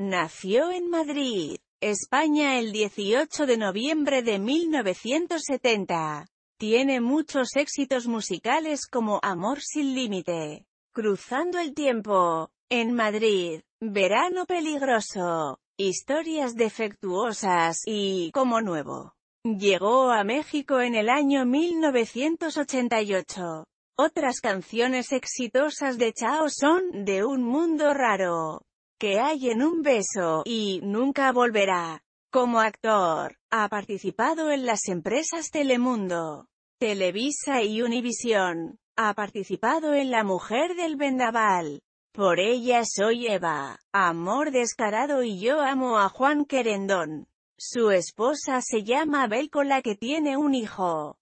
Nació en Madrid, España el 18 de noviembre de 1970. Tiene muchos éxitos musicales como Amor sin límite, Cruzando el tiempo, En Madrid, Verano peligroso, Historias defectuosas y Como nuevo. Llegó a México en el año 1988. Otras canciones exitosas de Chao son De un mundo raro, que hay en un beso, y nunca volverá. Como actor, ha participado en las empresas Telemundo, Televisa y Univisión. Ha participado en La Mujer del Vendaval. Por ella soy Eva, amor descarado y yo amo a Juan Querendón. Su esposa se llama Abel con la que tiene un hijo.